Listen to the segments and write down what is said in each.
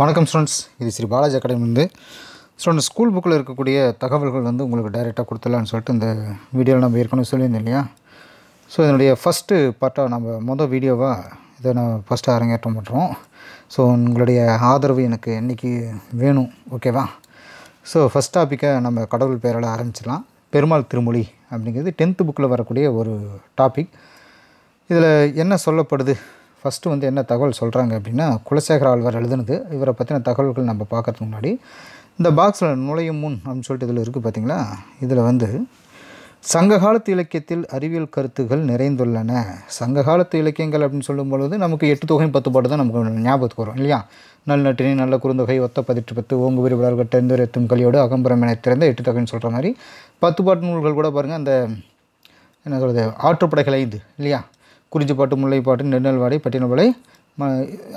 வணக்கம் ஸ்டூடெண்ட்ஸ் இது ஸ்ரீ பாலாஜி அகாடமிலேருந்து ஸ்டூடெண்ட்ஸ் ஸ்கூல் புக்கில் இருக்கக்கூடிய தகவல்கள் வந்து உங்களுக்கு டைரெக்டாக கொடுத்துடலான்னு சொல்லிட்டு இந்த வீடியோவில் நம்ம ஏற்கனவே சொல்லியிருந்தோம் இல்லையா ஸோ இதனுடைய ஃபஸ்ட்டு பார்ட்டாக நம்ம மொதல் வீடியோவாக இதை நான் ஃபஸ்ட்டு அரங்கேற்றம் பண்ணுறோம் ஸோ உங்களுடைய ஆதரவு எனக்கு என்றைக்கு வேணும் ஓகேவா ஸோ ஃபஸ்ட் டாப்பிக்கை நம்ம கடவுள் பேரால் ஆரம்பிச்சிடலாம் பெருமாள் திருமொழி அப்படிங்கிறது டென்த்து புக்கில் வரக்கூடிய ஒரு டாபிக் இதில் என்ன சொல்லப்படுது ஃபஸ்ட்டு வந்து என்ன தகவல் சொல்கிறாங்க அப்படின்னா குலசேகர ஆழ்வார் எழுதுனது இவரை பற்றின தகவல்கள் நம்ம பார்க்குறதுக்கு முன்னாடி இந்த பாக்ஸில் நுழையும் முன் அப்படின்னு சொல்லிட்டு இதில் இருக்குது பார்த்திங்களா இதில் வந்து சங்க காலத்து இலக்கியத்தில் அறிவியல் கருத்துகள் நிறைந்துள்ளன சங்க காலத்து இலக்கியங்கள் அப்படின்னு சொல்லும்பொழுது நமக்கு எட்டு தொகையும் பத்து பாட்டு தான் நமக்கு ஞாபகத்துக்கு வரும் இல்லையா நட்டினி நல்ல குறுந்தொகை ஒத்த பதிட்டு பத்து ஓங்கு விரிவலர்கள் தெரிந்தவர் எத்தும் கலியோடு அகம்பரம் என திறந்த எட்டு தொகைன்னு சொல்கிற மாதிரி பத்து பாட்டு நூல்கள் கூட பாருங்கள் அந்த என்ன சொல்கிறது ஆற்றுப்படைகள் ஐந்து இல்லையா குறிஞ்சிப்பாட்டு முல்லைப்பாட்டு நெடுநல்வாடை பட்டினப்பாடை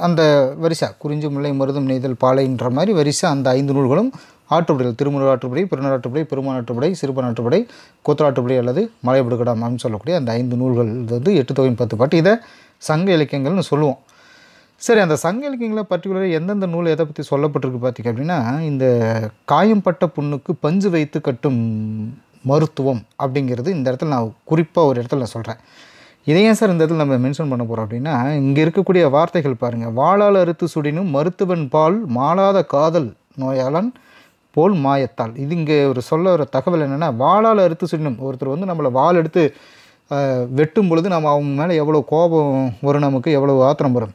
அந்த வரிசா குறிஞ்சி முல்லை மருதம் நெய்தல் பாலைன்ற மாதிரி வரிசா அந்த ஐந்து நூல்களும் ஆற்றுப்படைகள் திருமுருள் ஆற்றுப்படை பெருநாட்டுப்படை பெருமாநாட்டுப்படை சிறுபநாட்டுப்படை ஆற்றுப்படை சிறுபான் ஆற்றுப்படை அல்லது மலைபடுகடாம் அப்படின்னு சொல்லக்கூடிய அந்த ஐந்து நூல்கள் வந்து எட்டு தொகை பத்து பாட்டு இதை சங்க இலக்கியங்கள்னு சொல்லுவோம் சரி அந்த சங்க இலக்கியங்களில் பர்டிகுலராக எந்தெந்த நூல் எதை பற்றி சொல்லப்பட்டிருக்கு பார்த்திங்க அப்படின்னா இந்த காயம்பட்ட புண்ணுக்கு பஞ்சு வைத்து கட்டும் மருத்துவம் அப்படிங்கிறது இந்த இடத்துல நான் குறிப்பாக ஒரு இடத்துல நான் சொல்கிறேன் இதை ஏன் சார் இந்த இடத்துல நம்ம மென்ஷன் பண்ண போகிறோம் அப்படின்னா இங்கே இருக்கக்கூடிய வார்த்தைகள் பாருங்கள் வாழால் அறுத்து சுடினும் மருத்துவன் பால் மாளாத காதல் நோயாளன் போல் மாயத்தால் இது இங்கே ஒரு சொல்ல ஒரு தகவல் என்னென்னா வாழால் அறுத்து சுடினும் ஒருத்தர் வந்து நம்மளை வாள் எடுத்து வெட்டும் பொழுது நம்ம அவங்க மேலே எவ்வளோ கோபம் வரும் நமக்கு எவ்வளோ ஆத்திரம் வரும்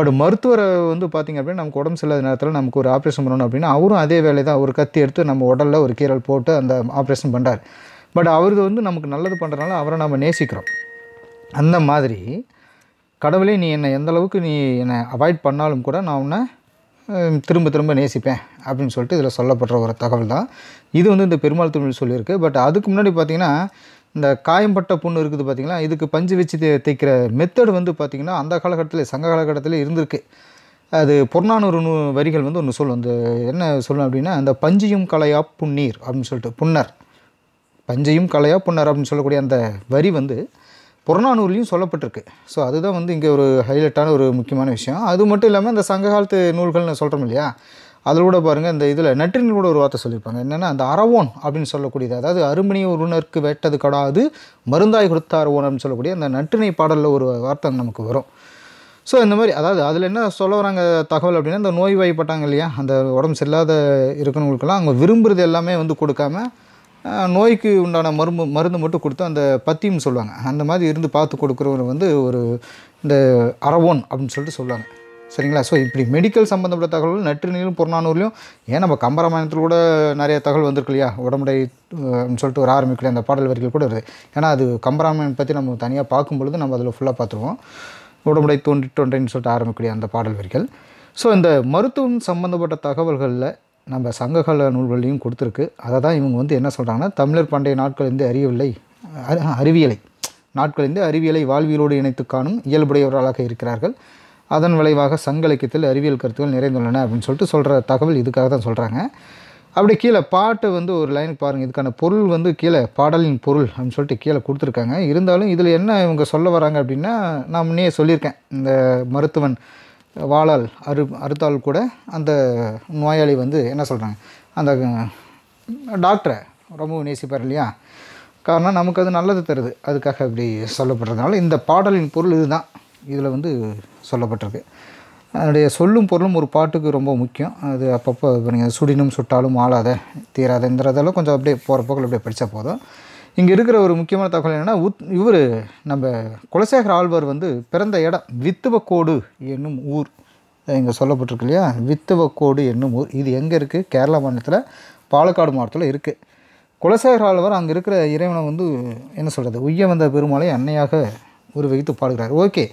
பட் மருத்துவரை வந்து பார்த்திங்க அப்படின்னா நமக்கு உடம்பு சரியில்லாத நேரத்தில் நமக்கு ஒரு ஆப்ரேஷன் பண்ணணும் அப்படின்னா அவரும் அதே வேலை தான் ஒரு கத்தி எடுத்து நம்ம உடலில் ஒரு கீரல் போட்டு அந்த ஆப்ரேஷன் பண்ணுறாரு பட் அவரது வந்து நமக்கு நல்லது பண்ணுறதுனால அவரை நம்ம நேசிக்கிறோம் அந்த மாதிரி கடவுளே நீ என்னை எந்தளவுக்கு நீ என்னை அவாய்ட் பண்ணாலும் கூட நான் உன்னை திரும்ப திரும்ப நேசிப்பேன் அப்படின்னு சொல்லிட்டு இதில் சொல்லப்படுற ஒரு தகவல் தான் இது வந்து இந்த பெருமாள் தமிழ் சொல்லியிருக்கு பட் அதுக்கு முன்னாடி பார்த்திங்கன்னா இந்த காயம்பட்ட புண்ணு இருக்குது பார்த்திங்களா இதுக்கு பஞ்சு வச்சு தே தைக்கிற மெத்தடு வந்து பார்த்திங்கன்னா அந்த காலகட்டத்தில் சங்க காலகட்டத்தில் இருந்திருக்கு அது பொன்னானூறு நூ வரிகள் வந்து ஒன்று சொல்லும் அந்த என்ன சொல்லணும் அப்படின்னா அந்த பஞ்சியும் கலையா புண்ணீர் அப்படின்னு சொல்லிட்டு புன்னர் பஞ்சையும் கலையா புன்னர் அப்படின்னு சொல்லக்கூடிய அந்த வரி வந்து புறநானூர்லேயும் சொல்லப்பட்டிருக்கு ஸோ அதுதான் வந்து இங்கே ஒரு ஹைலைட்டான ஒரு முக்கியமான விஷயம் அது மட்டும் இல்லாமல் இந்த சங்க காலத்து நூல்கள்னு சொல்கிறோம் இல்லையா அதில் கூட பாருங்கள் இந்த இதில் நற்றினில் கூட ஒரு வார்த்தை சொல்லியிருப்பாங்க என்னென்னா அந்த அரவோன் அப்படின்னு சொல்லக்கூடியது அதாவது அருமணி உருணருக்கு வேட்டது கடாது மருந்தாய் கொடுத்த அரவோன் அப்படின்னு சொல்லக்கூடிய அந்த நற்றினை பாடலில் ஒரு வார்த்தை நமக்கு வரும் ஸோ இந்த மாதிரி அதாவது அதில் என்ன சொல்ல வராங்க தகவல் அப்படின்னா இந்த நோய் வாய்ப்பட்டாங்க இல்லையா அந்த உடம்பு சரியில்லாத இருக்கிறவங்களுக்கெல்லாம் அவங்க விரும்புகிறது எல்லாமே வந்து கொடுக்காம நோய்க்கு உண்டான மருந்து மருந்து மட்டும் கொடுத்து அந்த பத்தியம் சொல்லுவாங்க அந்த மாதிரி இருந்து பார்த்து கொடுக்குறவர் வந்து ஒரு இந்த அரவோன் அப்படின்னு சொல்லிட்டு சொல்லுவாங்க சரிங்களா ஸோ இப்படி மெடிக்கல் சம்மந்தப்பட்ட தகவல் நற்றினிலும் புறநானூர்லையும் ஏன் நம்ம கம்பராமாயணத்தில் கூட நிறைய தகவல் வந்திருக்கு இல்லையா உடம்புடை சொல்லிட்டு ஒரு ஆரம்பிக்கல அந்த பாடல் வரிகள் கூட வருது ஏன்னா அது கம்பராமாயணம் பற்றி நம்ம தனியாக பார்க்கும் பொழுது நம்ம அதில் ஃபுல்லாக பார்த்துருவோம் உடம்புடை தோன்றி தோன்றின்னு சொல்லிட்டு ஆரம்பிக்கக்கூடிய அந்த பாடல் வரிகள் ஸோ இந்த மருத்துவம் சம்மந்தப்பட்ட தகவல்களில் நம்ம சங்ககால நூல்களையும் கொடுத்துருக்கு அதை தான் இவங்க வந்து என்ன சொல்கிறாங்கன்னா தமிழர் பண்டைய நாட்களிலிருந்து அறியவில்லை அறிவியலை நாட்களிலிருந்து அறிவியலை வாழ்வியலோடு இணைத்து காணும் இயல்புடையவர்களாக இருக்கிறார்கள் அதன் விளைவாக சங்க இலக்கியத்தில் அறிவியல் கருத்துக்கள் நிறைந்துள்ளன அப்படின்னு சொல்லிட்டு சொல்கிற தகவல் இதுக்காக தான் சொல்கிறாங்க அப்படி கீழே பாட்டு வந்து ஒரு லைனுக்கு பாருங்கள் இதுக்கான பொருள் வந்து கீழே பாடலின் பொருள் அப்படின்னு சொல்லிட்டு கீழே கொடுத்துருக்காங்க இருந்தாலும் இதில் என்ன இவங்க சொல்ல வராங்க அப்படின்னா நான் முன்னே சொல்லியிருக்கேன் இந்த மருத்துவன் வாழால் அறு அறுத்தால் கூட அந்த நோயாளி வந்து என்ன சொல்கிறாங்க அந்த டாக்டரை ரொம்பவும் நேசிப்பார் இல்லையா காரணம் நமக்கு அது நல்லது தருது அதுக்காக அப்படி சொல்லப்படுறதுனால இந்த பாடலின் பொருள் இதுதான் இதில் வந்து சொல்லப்பட்டிருக்கு அதனுடைய சொல்லும் பொருளும் ஒரு பாட்டுக்கு ரொம்ப முக்கியம் அது அப்பப்போ நீங்கள் சுடினும் சுட்டாலும் ஆளாத தீராதன்றதெல்லாம் கொஞ்சம் அப்படியே போகிற போக்கில் அப்படியே படித்தா போதும் இங்கே இருக்கிற ஒரு முக்கியமான தகவல் என்னென்னா உத் இவர் நம்ம குலசேகர ஆழ்வார் வந்து பிறந்த இடம் வித்துவக்கோடு என்னும் ஊர் இங்கே சொல்லப்பட்டிருக்கு இல்லையா வித்துவக்கோடு என்னும் ஊர் இது எங்கே இருக்குது கேரளா மாநிலத்தில் பாலக்காடு மாவட்டத்தில் இருக்குது குலசேகர ஆழ்வார் அங்கே இருக்கிற இறைவனை வந்து என்ன சொல்கிறது உய்ய வந்த பெருமாளை அன்னையாக வகித்து பாடுகிறார் ஓகே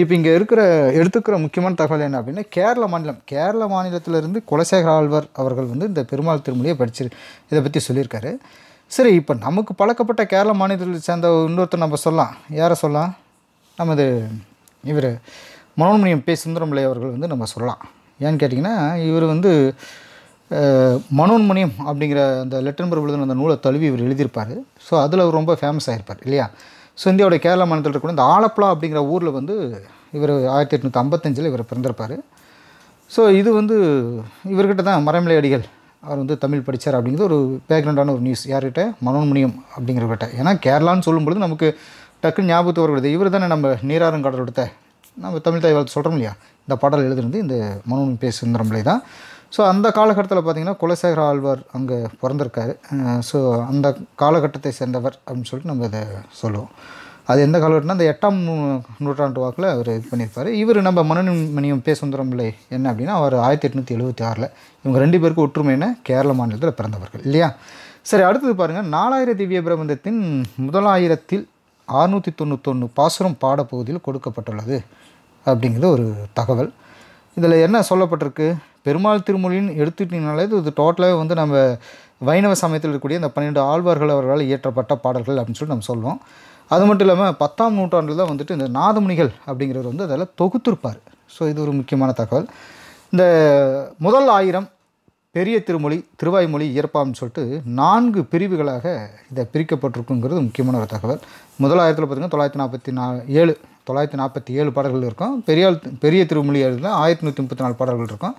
இப்போ இங்கே இருக்கிற எடுத்துக்கிற முக்கியமான தகவல் என்ன அப்படின்னா கேரள மாநிலம் கேரள மாநிலத்திலிருந்து குலசேகர ஆழ்வார் அவர்கள் வந்து இந்த பெருமாள் திருமொழியை படிச்சிரு இதை பற்றி சொல்லியிருக்காரு சரி இப்போ நமக்கு பழக்கப்பட்ட கேரள மாநிலத்தை சேர்ந்த இன்னொருத்தர் நம்ம சொல்லலாம் யாரை சொல்லலாம் நமது இவர் மனோன்மணியம் பே சுந்தரமலை அவர்கள் வந்து நம்ம சொல்லலாம் ஏன்னு கேட்டிங்கன்னா இவர் வந்து மனோன்மணியம் அப்படிங்கிற அந்த லெட்டன்பர் விழுதுன அந்த நூலை தழுவி இவர் எழுதியிருப்பார் ஸோ அதில் அவர் ரொம்ப ஃபேமஸ் ஆகிருப்பார் இல்லையா ஸோ இந்தியாவோட கேரள மாநிலத்தில் இருக்கக்கூடிய இந்த ஆலப்புழா அப்படிங்கிற ஊரில் வந்து இவர் ஆயிரத்தி எட்நூற்றி ஐம்பத்தஞ்சில் இவர் பிறந்திருப்பார் ஸோ இது வந்து இவர்கிட்ட தான் மரமலை அடிகள் அவர் வந்து தமிழ் படித்தார் அப்படிங்கிறது ஒரு பேக்ரவுண்டான ஒரு நியூஸ் யார்கிட்ட மனோன்மணியம் அப்படிங்கிறவர்கிட்ட ஏன்னா கேரளான்னு சொல்லும்பொழுது நமக்கு டக்குன்னு ஞாபகத்து வருகிறது இவர் தானே நம்ம எடுத்த நம்ம தமிழ் தாய் வாழ்த்து சொல்கிறோம் இல்லையா இந்த பாடல் எழுதுனது இந்த மனோன்மணி பேசுந்திரம்லே தான் ஸோ அந்த காலகட்டத்தில் பார்த்திங்கன்னா குலசேகர ஆழ்வார் அங்கே பிறந்திருக்காரு ஸோ அந்த காலகட்டத்தை சேர்ந்தவர் அப்படின்னு சொல்லிட்டு நம்ம இதை சொல்லுவோம் அது எந்த காலகட்டம்னா அந்த எட்டாம் நூற்றாண்டு வாக்கில் அவர் இது பண்ணியிருப்பார் இவர் நம்ம மனோன்மணியம் பே சுந்தரம் பிள்ளை என்ன அப்படின்னா அவர் ஆயிரத்தி எட்நூற்றி எழுபத்தி ஆறில் இவங்க ரெண்டு பேருக்கும் ஒற்றுமையான கேரள மாநிலத்தில் பிறந்தவர்கள் இல்லையா சரி அடுத்தது பாருங்கள் நாலாயிர திவ்ய பிரபந்தத்தின் முதலாயிரத்தில் அறுநூற்றி தொண்ணூத்தொன்று பாசுரம் பாடப்பகுதியில் கொடுக்கப்பட்டுள்ளது அப்படிங்கிறது ஒரு தகவல் இதில் என்ன சொல்லப்பட்டிருக்கு பெருமாள் திருமொழின்னு எடுத்துட்டிங்கனாலே இது டோட்டலாகவே வந்து நம்ம வைணவ சமயத்தில் இருக்கக்கூடிய இந்த பன்னெண்டு ஆழ்வார்கள் அவர்களால் இயற்றப்பட்ட பாடல்கள் அப்படின்னு சொல்லி நம்ம சொல்லுவோம் அது மட்டும் இல்லாமல் பத்தாம் நூற்றாண்டில் தான் வந்துட்டு இந்த நாதமுனிகள் அப்படிங்கிறவர் வந்து அதில் தொகுத்திருப்பார் ஸோ இது ஒரு முக்கியமான தகவல் இந்த முதல் ஆயிரம் பெரிய திருமொழி திருவாய்மொழி இயற்பாம்னு சொல்லிட்டு நான்கு பிரிவுகளாக இதை பிரிக்கப்பட்டிருக்குங்கிறது முக்கியமான ஒரு தகவல் முதல் ஆயிரத்தில் பார்த்திங்கன்னா தொள்ளாயிரத்தி நாற்பத்தி நா ஏழு தொள்ளாயிரத்தி நாற்பத்தி ஏழு பாடல்கள் இருக்கும் பெரியால் பெரிய திருமொழி எழுதுனா ஆயிரத்தி நூற்றி முப்பத்தி நாலு பாடல்கள் இருக்கும்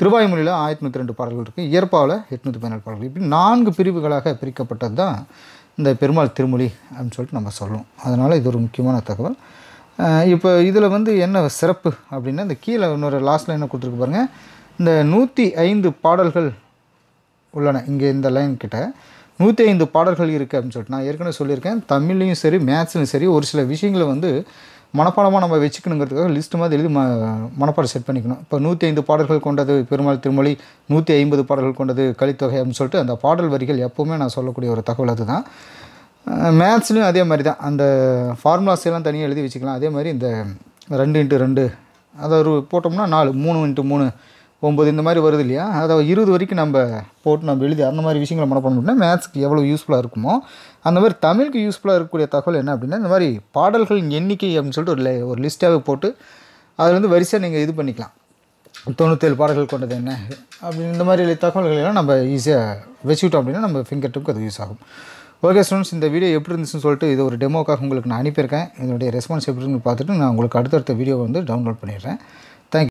திருவாய்மொழியில் ஆயிரத்தி நூற்றி ரெண்டு பாடல்கள் இருக்குது இயற்பாவில் எட்நூற்றி பதினாலு பாடல்கள் இப்படி நான்கு பிரிவுகளாக பிரிக்கப்பட்டது தான் இந்த பெருமாள் திருமொழி அப்படின்னு சொல்லிட்டு நம்ம சொல்லுவோம் அதனால் இது ஒரு முக்கியமான தகவல் இப்போ இதில் வந்து என்ன சிறப்பு அப்படின்னா இந்த கீழே இன்னொரு லாஸ்டில் என்ன கொடுத்துருக்கு பாருங்கள் இந்த நூற்றி ஐந்து பாடல்கள் உள்ளன இங்கே இந்த லைன் கிட்ட நூற்றி ஐந்து பாடல்கள் இருக்குது அப்படின்னு சொல்லிட்டு நான் ஏற்கனவே சொல்லியிருக்கேன் தமிழ்லேயும் சரி மேத்ஸ்லையும் சரி ஒரு சில விஷயங்களை வந்து மனப்பாடமாக நம்ம வச்சுக்கணுங்கிறதுக்காக லிஸ்ட்டு மாதிரி எழுதி ம மனப்பாடம் செட் பண்ணிக்கணும் இப்போ நூற்றி ஐந்து பாடல்கள் கொண்டது பெருமாள் திருமொழி நூற்றி ஐம்பது பாடல்கள் கொண்டது கலித்தொகை அப்படின்னு சொல்லிட்டு அந்த பாடல் வரிகள் எப்போவுமே நான் சொல்லக்கூடிய ஒரு தகவல் அதுதான் மேத்ஸ்லேயும் அதே மாதிரி தான் அந்த ஃபார்முலாஸ் எல்லாம் தனியாக எழுதி வச்சுக்கலாம் அதே மாதிரி இந்த ரெண்டு இன்ட்டு ரெண்டு அதை ஒரு போட்டோம்னா நாலு மூணு இன்ட்டு மூணு ஒம்பது இந்த மாதிரி வருது இல்லையா அதை இருபது வரைக்கும் நம்ம போட்டு நம்ம எழுதி அந்த மாதிரி விஷயங்களை மனப்பாடம் பண்ணால் மேத்ஸ்க்கு எவ்வளோ யூஸ்ஃபுல்லாக இருக்குமோ அந்த மாதிரி தமிழுக்கு யூஸ்ஃபுல்லாக இருக்கக்கூடிய தகவல் என்ன அப்படின்னா இந்த மாதிரி பாடல்களின் எண்ணிக்கை அப்படின்னு சொல்லிட்டு ஒரு ஒரு லிஸ்ட்டாகவே போட்டு அதில் வந்து வரிசையாக நீங்கள் இது பண்ணிக்கலாம் தொண்ணூற்றேழு பாடல்கள் கொண்டது என்ன அப்படின்னு இந்த மாதிரி தகவல்கள் எல்லாம் நம்ம ஈஸியாக வச்சுக்கிட்டோம் அப்படின்னா நம்ம ஃபிங்கர் டிப்புக்கு அது யூஸ் ஆகும் ஓகே ஸ்டூடெண்ட்ஸ் இந்த வீடியோ எப்படி இருந்துச்சுன்னு சொல்லிட்டு இது ஒரு டெமோக்காக உங்களுக்கு நான் அனுப்பியிருக்கேன் இதனுடைய ரெஸ்பான்ஸ் எப்படி இருந்து பார்த்துட்டு நான் உங்களுக்கு அடுத்தடுத்த வீடியோ வந்து டவுன்லோட் பண்ணிடுறேன்